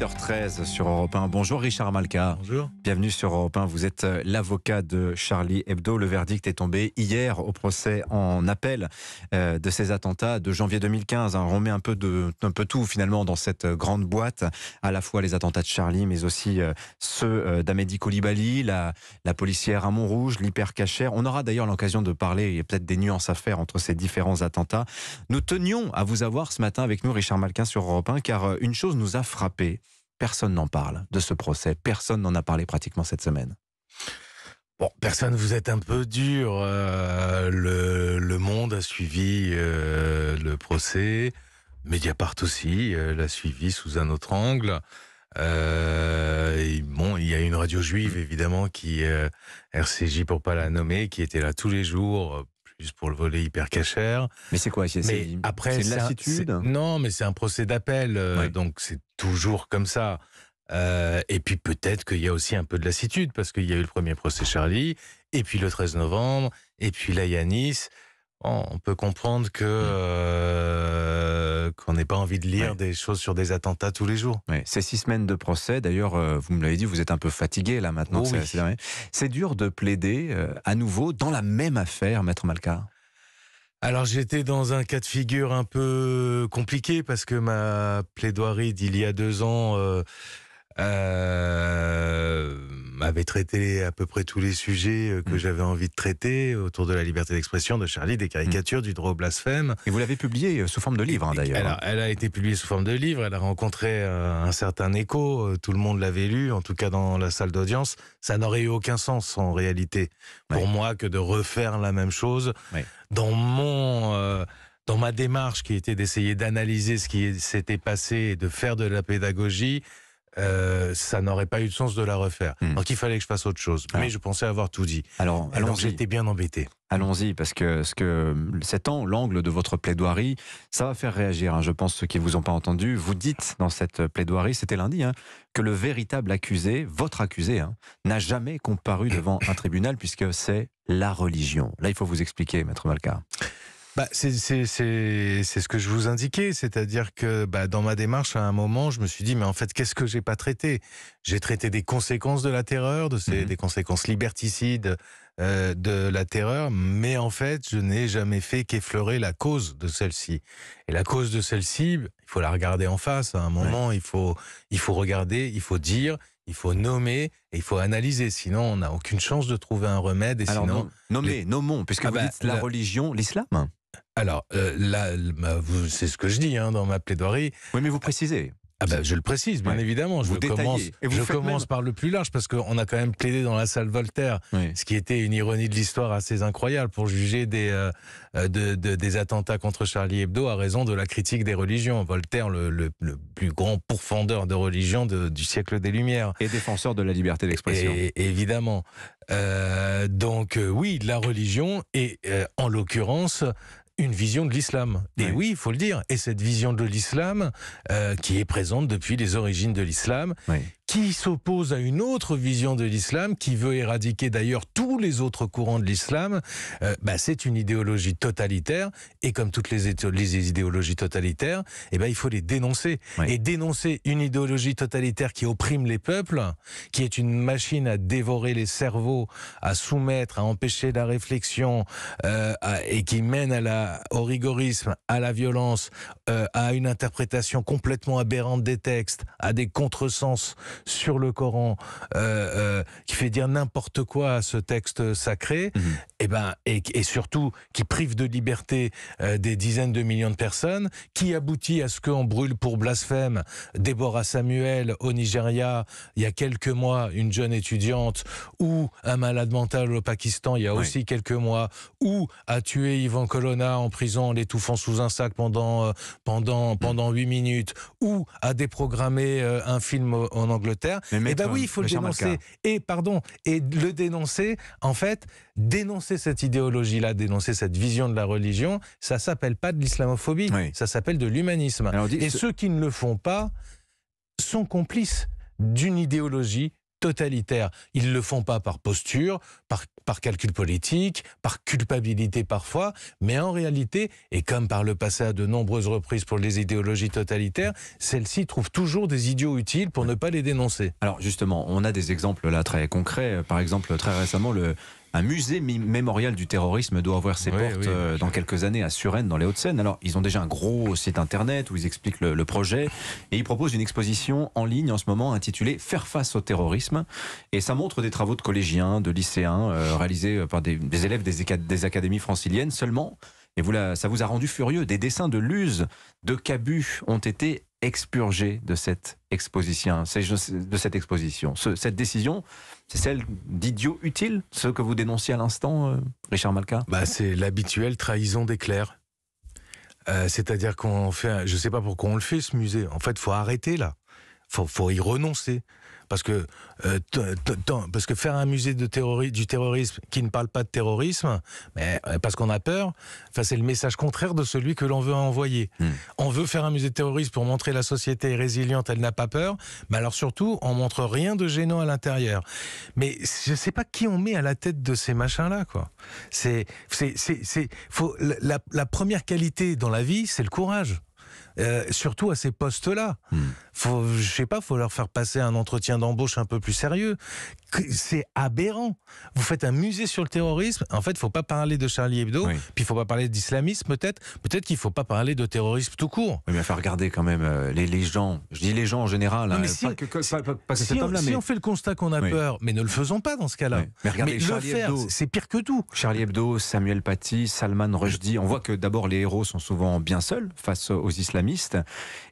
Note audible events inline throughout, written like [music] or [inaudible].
h 13 sur Europe 1. Bonjour Richard Malka. Bonjour. Bienvenue sur Europe 1. Vous êtes euh, l'avocat de Charlie Hebdo. Le verdict est tombé hier au procès en appel euh, de ces attentats de janvier 2015. Hein. On met un peu, de, un peu tout finalement dans cette euh, grande boîte, à la fois les attentats de Charlie, mais aussi ceux d'Amédi Koulibaly, la, la policière à Montrouge, l'hypercachère. On aura d'ailleurs l'occasion de parler, et peut-être des nuances à faire entre ces différents attentats. Nous tenions à vous avoir ce matin avec nous, Richard Malka, sur Europe 1, car une chose nous a frappé Personne n'en parle de ce procès. Personne n'en a parlé pratiquement cette semaine. Bon, personne, vous êtes un peu dur. Euh, le, Monde a suivi euh, le procès. Mediapart aussi euh, l'a suivi sous un autre angle. bon, il y a une radio juive, mm. évidemment, qui, RCJ pour pas la nommer, qui était là tous les jours juste pour le volet hyper cachère. Mais c'est quoi C'est après lassitude. non, mais c'est un procès d'appel, euh, donc c'est toujours comme ça. Euh, et puis peut-être qu'il y a aussi un peu de lassitude parce qu'il y a eu le premier procès Charlie, et puis le 13 novembre, et puis la il y on peut comprendre que mmh. euh, qu'on n'ait pas envie de lire des choses sur des attentats tous les jours. Ces six semaines de procès, d'ailleurs, euh, vous me l'avez dit, vous êtes un peu fatigué là maintenant. Oh c'est dur de plaider euh, à nouveau dans la même affaire, maître Malka. Alors j'étais dans un cas de figure un peu compliqué parce que ma plaidoirie d'il y a deux ans euh, traité à peu près tous les sujets euh, que mm. j'avais envie de traiter autour de la liberté d'expression de Charlie, des caricatures, du droit au blasphème. Et vous l'avez publié euh, sous forme de livre, hein, d'ailleurs. Elle, a été publiée sous forme de livre, elle a rencontré euh, un certain écho, tout le monde l'avait lu, en tout cas dans la salle d'audience. Ça n'aurait eu aucun sens, en réalité, pour moi, que de refaire la même chose dans mon... dans ma démarche qui était d'essayer d'analyser ce qui s'était passé et de faire de la pédagogie, euh, ça n'aurait pas eu de sens de la refaire. Hmm. Donc il fallait que je fasse autre chose. Ah. Mais je pensais avoir tout dit. Alors, alors j'étais bien embêté. Allons-y, parce que, ce que cet angle l'angle de votre plaidoirie, ça va faire réagir, hein, je pense, ceux qui ne vous ont pas entendu. Vous dites dans cette plaidoirie, c'était lundi, hein, que le véritable accusé, votre accusé, hein, n'a jamais comparu devant un tribunal, puisque c'est la religion. Là, il faut vous expliquer, Maître Malka. Bah, c'est, ce que je vous indiquais, c'est-à-dire que bah, dans ma démarche, à un moment, je me suis dit, mais en fait, qu'est-ce que j'ai pas traité J'ai traité des conséquences de la terreur, de ces, mmh des conséquences liberticides euh, de la terreur, mais en fait, je n'ai jamais fait qu'effleurer la cause de celle-ci. Et la cause de celle-ci, il faut la regarder en face. À un moment, il, faut, il faut regarder, il faut dire, il faut nommer et il faut analyser. Sinon, on n'a aucune chance de trouver un remède. Et Alors, sinon, nommer, nommons, puisque ah vous bah, dites la religion, l'islam. Alors, euh, là, bah, c'est ce que je dis hein, dans ma plaidoirie. Oui, mais vous précisez. Ah ben, je le précise, bien évidemment. Je vous commence, je par le plus large parce qu'on a quand même plaidé dans la salle Voltaire, ce qui était une ironie de l'histoire assez incroyable pour juger des, euh, euh, des attentats contre Charlie Hebdo à raison de la critique des religions. Voltaire, le, plus grand pourfendeur de religion du siècle des Lumières. Et défenseur de la liberté d'expression. et évidemment. donc oui, la religion est, en l'occurrence une vision de l'islam. Et oui, il faut le dire. Et cette vision de l'islam, euh, qui est présente depuis les origines de l'islam, qui s'oppose à une autre vision de l'islam, qui veut éradiquer d'ailleurs tous les autres courants de l'islam, euh, bah, c'est une idéologie totalitaire. Et comme toutes les, idéologies totalitaires, eh ben, il faut les dénoncer. Et dénoncer une idéologie totalitaire qui opprime les peuples, qui est une machine à dévorer les cerveaux, à soumettre, à empêcher la réflexion, euh, et qui mène à la, au rigorisme, à la violence, euh, à une interprétation complètement aberrante des textes, à des contresens sur le Coran, euh, euh, qui fait dire n'importe quoi à ce texte sacré, mhm. eh ben, et, ben, et, surtout qui prive de liberté euh, des dizaines de millions de personnes, qui aboutit à ce qu'on brûle pour blasphème Déborah Samuel au Nigeria, il y a quelques mois, une jeune étudiante, ou un malade mental au Pakistan, il y a aussi quelques mois, ou a tué Yvan Colonna en prison en l'étouffant sous un sac pendant, pendant, mhm. pendant 8 minutes, ou a déprogrammé un film en anglais mais eh bien oui, il faut le, dénoncer. Et pardon, et le dénoncer, en fait, dénoncer cette idéologie-là, dénoncer cette vision de la religion, ça s'appelle pas de l'islamophobie, ça s'appelle de l'humanisme. Et ceux qui ne le font pas sont complices d'une idéologie, totalitaires. Ils ne le font pas par posture, par, par calcul politique, par culpabilité parfois, mais en réalité, et comme par le passé à de nombreuses reprises pour les idéologies totalitaires, celles-ci trouvent toujours des idiots utiles pour ne pas les dénoncer. Alors justement, on a des exemples là très concrets. Par exemple, très récemment, le, un musée mémorial du terrorisme doit ouvrir ses portes euh, dans quelques années à Suresnes, dans les Hauts-de-Seine. Alors, ils ont déjà un gros site internet où ils expliquent le, projet et ils proposent une exposition en ligne en ce moment intitulée Faire face au terrorisme. Et ça montre des travaux de collégiens, de lycéens euh, réalisés par des, élèves des, académies franciliennes seulement. Et vous, ça vous a rendu furieux. Des dessins de Luz, de Cabu ont été expurgé de cette exposition. De cette, exposition. cette décision, c'est celle d'idiot utile, ce que vous dénonciez à l'instant, euh, Richard Malka bah, C'est l'habituelle trahison des clercs. Euh, c'est-à-dire qu'on fait, je ne sais pas pourquoi on le fait ce musée. En fait, faut arrêter là, faut, faut y renoncer parce que euh, parce que faire un musée du terrorisme qui ne parle pas de terrorisme, euh, parce qu'on a peur, enfin c'est le message contraire de celui que l'on veut envoyer. Hmm. On veut faire un musée de terrorisme pour montrer la société résiliente, elle n'a pas peur, mais alors surtout on montre rien de gênant à l'intérieur. Mais je sais pas qui on met à la tête de ces machins là C'est la première qualité dans la vie, c'est le courage. Euh, surtout à ces postes-là. Je hmm. ne je sais pas, faut leur faire passer un entretien d'embauche un peu plus sérieux. C'est aberrant. Vous faites un musée sur le terrorisme. En fait, faut pas parler de Charlie Hebdo, Il puis faut pas parler d'islamisme peut-être. Peut-être qu'il faut pas parler de terrorisme tout court. Mais il faut regarder quand même euh, les, gens. Je dis les gens en général. si, on, fait le constat qu'on a peur, mais ne le faisons pas dans ce cas-là. Mais regardez, c'est pire que tout. Charlie Hebdo, Samuel Paty, Salman Rushdie. On voit que d'abord les héros sont souvent bien seuls face aux islamistes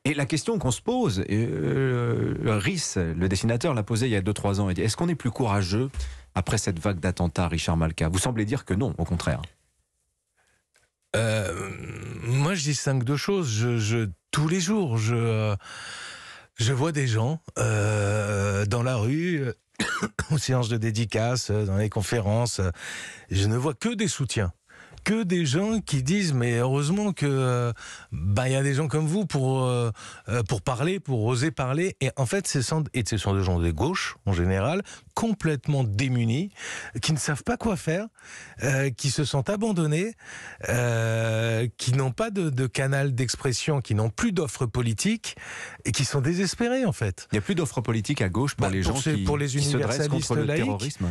et la question qu'on se pose, euh, le dessinateur, l'a posée il y a 2-3 ans, dit, est-ce qu'on est plus courageux après cette vague d'attentats, Richard Malka Vous semblez dire que non, au contraire. Euh, moi, je distingue deux choses. Je, tous les jours, je, euh, je vois des gens dans la rue, aux [coughs] séances de dédicaces, dans les conférences. Je ne vois que des soutiens que des gens qui disent mais heureusement que euh, bah, il y a des gens comme vous pour euh, euh, pour parler, pour oser parler et en fait ce sont et ce sont des gens de gauche en général complètement démunis qui ne savent pas quoi faire, qui se sentent abandonnés, qui n'ont pas de, canal d'expression, qui n'ont plus d'offres politiques et qui sont désespérés en fait. Il n'y a plus d'offres politiques à gauche pour bah, les gens qui, pour les se dressent contre le terrorisme.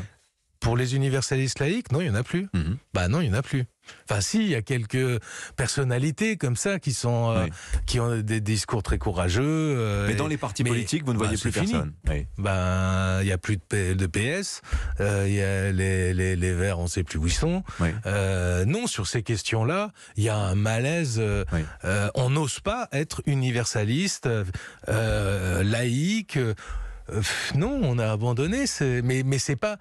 Pour les universalistes laïcs, non, il n'y en a plus. Ben Bah non, il n'y en a plus. Enfin, si, il y a quelques personnalités comme ça qui sont euh, qui ont des discours très courageux. Euh, mais dans les partis politiques, vous ne bah, voyez plus personne. Ben, il n'y a plus de, PS. Euh, il y a les, les, les, Verts, on ne sait plus où ils sont. non, sur ces questions-là, il y a un malaise. on n'ose pas être universaliste, laïque. Euh, non, on a abandonné. Mais mais c'est pas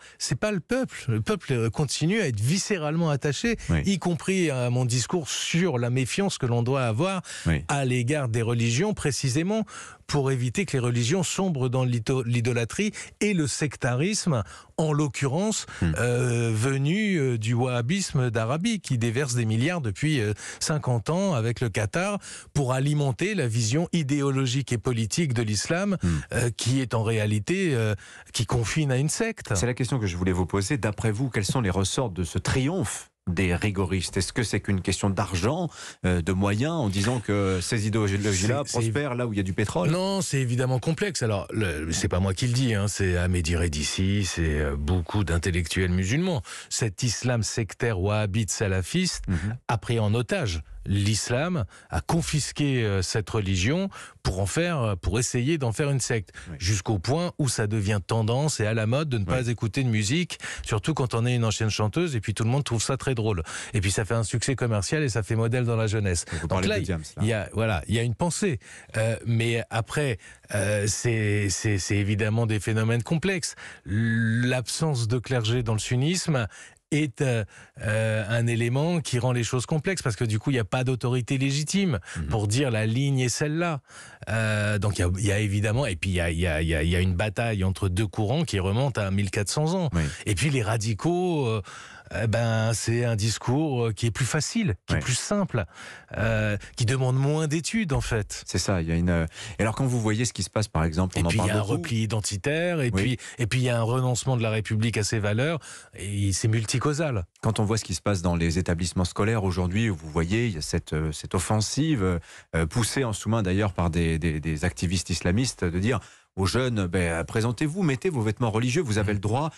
le peuple. Le peuple continue à être viscéralement attaché, y compris à euh, mon discours sur la méfiance que l'on doit avoir à l'égard des religions, précisément pour éviter que les religions sombrent dans l'idolâtrie et le sectarisme, en l'occurrence hmm. euh, venu du wahhabisme d'Arabie qui déverse des milliards depuis 50 ans avec le Qatar pour alimenter la vision idéologique et politique de l'islam hmm. qui est en réalité euh, qui confine à une secte. C'est la question que je voulais vous poser. D'après vous, quelles sont les ressorts de ce triomphe des rigoristes Est-ce que c'est qu'une question d'argent, euh, de moyens, en disant que ces idéologies-là prospèrent là où il y a du pétrole Non, c'est évidemment complexe. Alors, c'est pas moi qui le dis, hein. c'est Ahmed d'ici c'est euh, beaucoup d'intellectuels musulmans. Cet islam sectaire wahhabite salafiste mhm. a pris en otage l'islam a confisqué euh, cette religion pour en faire, euh, pour essayer d'en faire une secte, jusqu'au point où ça devient tendance et à la mode de ne pas écouter de musique, surtout quand on est une ancienne chanteuse, et puis tout le monde trouve ça très drôle. Et puis ça fait un succès commercial et ça fait modèle dans la jeunesse. Donc là, il y a, voilà, il y une pensée, euh, mais après, c'est évidemment des phénomènes complexes. L'absence de clergé dans le sunnisme est euh, euh, un élément qui rend les choses complexes parce que du coup, il n'y a pas d'autorité légitime mhm. pour dire la ligne est celle-là. Euh, donc il y, a évidemment, et puis il y, a, une bataille entre deux courants qui remonte à 1400 ans. Et puis les radicaux eh ben, c'est un discours euh, qui est plus facile, qui est plus simple, euh, qui demande moins d'études en fait. C'est ça. Il y a une. Euh, et alors quand vous voyez ce qui se passe, par exemple, on et puis il y a un repli identitaire, et puis et puis il y a un renoncement de la République à ses valeurs, et c'est multicausal. Quand on voit ce qui se passe dans les établissements scolaires aujourd'hui, vous voyez, il y a cette offensive poussée en sous-main d'ailleurs par des activistes islamistes de dire aux jeunes, ben, présentez-vous, mettez vos vêtements religieux, vous avez mm. le droit.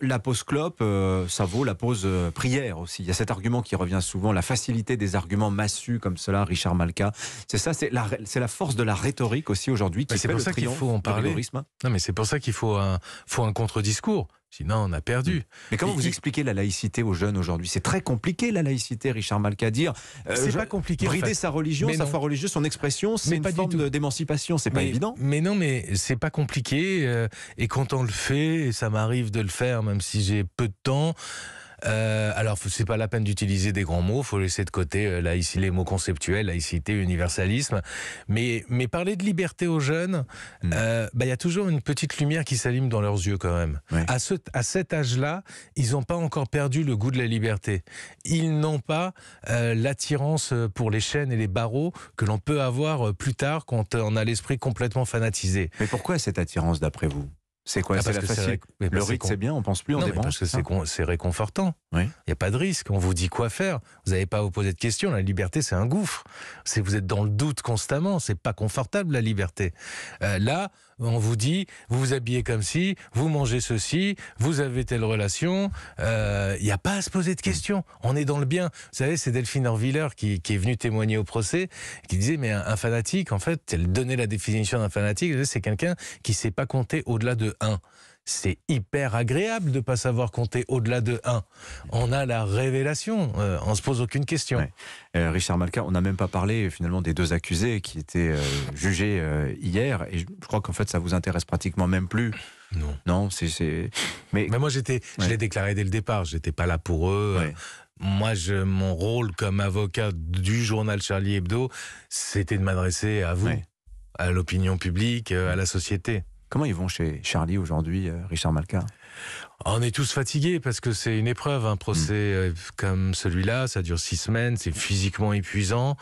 La, pause clope, euh, ça vaut la pause euh, prière aussi. Il y a cet argument qui revient souvent, la facilité des arguments massus comme cela, Richard Malka. C'est ça, c'est la, c'est la force de la rhétorique aussi aujourd'hui qui c'est fait pour le ça qu'il faut en parler. Non, mais c'est pour ça qu'il faut un contre-discours. Sinon, on a perdu. Mm. Mais comment vous expliquez la laïcité aux jeunes aujourd'hui C'est très compliqué la laïcité, Richard Malkadir. Euh, c'est pas compliqué. Brider sa religion, sa foi religieuse, son expression, c'est une pas forme d'émancipation. C'est pas évident. Mais non, mais c'est pas compliqué. Euh, et quand on le fait, et ça m'arrive de le faire, même si j'ai peu de temps. Euh, alors, alors, n'est pas la peine d'utiliser des grands mots, faut laisser de côté euh, là ici les mots conceptuels, laïcité, universalisme, mais parler de liberté aux jeunes, mm. euh, bah, il y a toujours une petite lumière qui s'allume dans leurs yeux quand même. À cet âge-là, ils n'ont pas encore perdu le goût de la liberté. Ils n'ont pas l'attirance pour les chaînes et les barreaux que l'on peut avoir plus tard quand on a l'esprit complètement fanatisé. Mais pourquoi cette attirance d'après vous c'est quoi la ah, facile Le risque c'est bien, on pense plus, on est Parce c'est réconfortant. Il n'y a pas de risque. On vous dit quoi faire. Vous n'avez pas à vous poser de questions. La liberté, c'est un gouffre. Vous êtes dans le doute constamment. C'est pas confortable, la liberté. Euh, là, on vous dit, vous vous habillez comme si, vous mangez ceci, vous avez telle relation. Il euh, n'y a pas à se poser de questions. On est dans le bien. Vous savez, c'est Delphine Orviller qui, est venue témoigner au procès, qui disait, mais un, un fanatique, en fait, elle donnait la définition d'un fanatique, c'est quelqu'un qui ne sait pas compter au-delà de 1 c'est hyper agréable de ne pas savoir compter au-delà de 1. On a la révélation, euh, on ne se pose aucune question. Euh, Richard Malka, on n'a même pas parlé finalement des deux accusés qui étaient euh, jugés hier, et je, crois qu'en fait ça vous intéresse pratiquement même plus. Non. Non, c'est. Mais... moi j'étais, je l'ai déclaré dès le départ, j'étais pas là pour eux. moi, mon rôle comme avocat du journal Charlie Hebdo, c'était de m'adresser à vous, à l'opinion publique, à la société. Comment ils vont chez Charlie aujourd'hui, euh, Richard Malka ah, on est tous fatigués parce que c'est une épreuve, un procès mm. euh, comme celui-là, ça dure six semaines, c'est physiquement épuisant,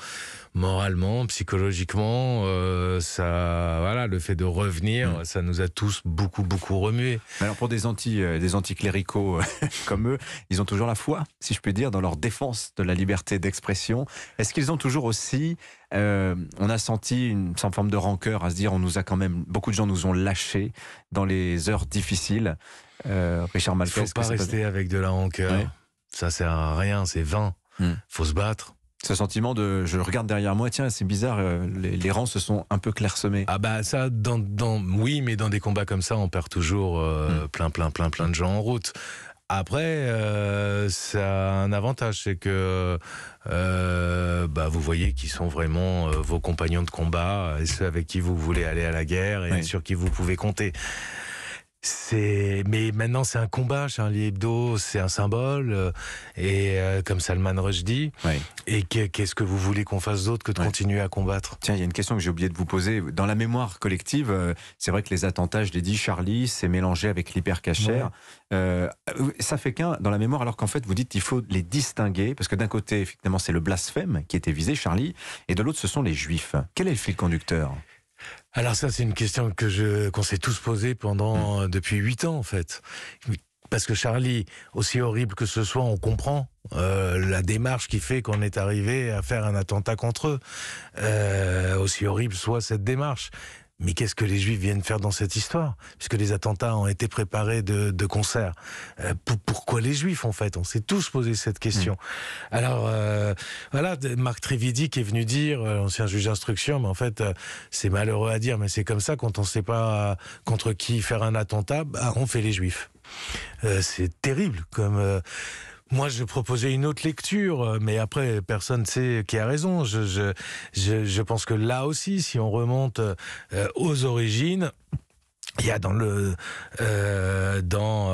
moralement, psychologiquement, euh, ça, voilà, le fait de revenir, mm. ça nous a tous beaucoup, beaucoup remués. Alors pour des anti, des anticléricaux [laughs] comme eux, ils ont toujours la foi, si je peux dire, dans leur défense de la liberté d'expression. Est-ce qu'ils ont toujours aussi euh, on a senti une sans forme de rancœur à se dire on nous a quand même beaucoup de gens nous ont lâchés dans les heures difficiles. Euh, Richard faut pas rester avec de la rancœur. Ça sert à rien, c'est vain. Hmm. Faut se battre. Ce sentiment de je regarde derrière moi, tiens, c'est bizarre, euh, les, rangs se sont un peu clairsemés. Ah bah ça, dans, dans, oui, mais dans des combats comme ça, on perd toujours euh, hmm. plein, plein, plein, plein de gens en route. Après, euh, ça a un avantage, c'est que euh, bah, vous voyez qui sont vraiment euh, vos compagnons de combat, et ceux avec qui vous voulez aller à la guerre et sur qui vous pouvez compter. C'est mais maintenant c'est un combat. Charlie Hebdo, c'est un symbole euh, et euh, comme Salman Rushdie. dit, Et qu'est-ce que vous voulez qu'on fasse d'autre que de continuer à combattre Tiens, il y a une question que j'ai oublié de vous poser. Dans la mémoire collective, euh, c'est vrai que les attentats, je l'ai dit, Charlie c'est mélangé avec l'hypercachère. ça fait qu'un dans la mémoire, alors qu'en fait vous dites qu'il faut les distinguer parce que d'un côté, effectivement, c'est le blasphème qui était visé, Charlie, et de l'autre, ce sont les Juifs. Quel est le fil conducteur alors ça, c'est une question que je qu'on s'est tous posée pendant mm. euh, depuis huit ans en fait. Parce que Charlie, aussi horrible que ce soit, on comprend euh, la démarche qui fait qu'on est arrivé à faire un attentat contre eux. Euh, aussi horrible soit cette démarche. Mais qu'est-ce que les Juifs viennent faire dans cette histoire Puisque les attentats ont été préparés de, concert. Euh, pourquoi les Juifs, en fait On s'est tous posé cette question. Mm. Alors, euh, voilà, Marc Trividi qui est venu dire, euh, ancien juge d'instruction, mais en fait, euh, c'est malheureux à dire, mais c'est comme ça, quand on ne sait pas contre qui faire un attentat, bah, on fait les Juifs. c'est terrible comme... Moi, je proposais une autre lecture, euh, mais après, personne ne sait qui a raison. Je, pense que là aussi, si on remonte euh, aux origines, il y a dans le euh, euh, dans,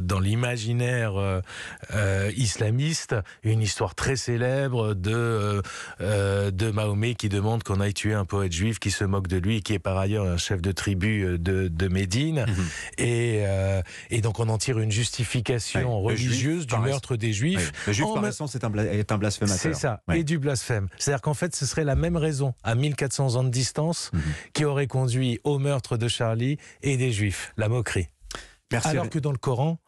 dans, l'imaginaire euh, islamiste une histoire très célèbre de de Mahomet qui demande qu'on aille tuer un poète juif qui se moque de lui qui est par ailleurs un chef de tribu de, de Médine mhm. et donc on en tire une justification religieuse du meurtre des juifs le juif par essence un, un blasphémateur c'est ça et du blasphème c'est-à-dire qu'en fait ce serait la même raison à 1400 ans de distance mhm. qui aurait conduit au meurtre de Charles et des Juifs, la moquerie. Alors que dans le Coran,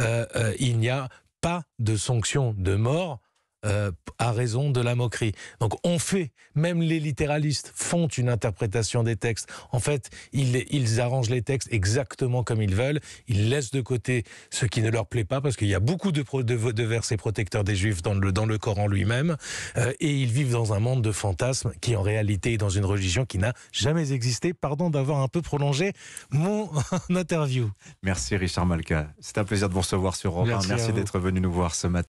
euh, euh, il n'y a pas de sanction de mort euh, à raison de la moquerie. Donc on fait, même les littéralistes font une interprétation des textes. En fait, ils, arrangent les textes exactement comme ils veulent. Ils laissent de côté ce qui ne leur plaît pas, parce qu'il y a beaucoup de, de, versets protecteurs des Juifs dans le, Coran lui-même. Euh, et ils vivent dans un monde de fantasmes qui, en réalité, est dans une religion qui n'a jamais existé. Pardon d'avoir un peu prolongé mon [laughs] interview. Merci Richard Malka. C'est un plaisir de vous recevoir sur Romain. Merci d'être venu nous voir ce matin.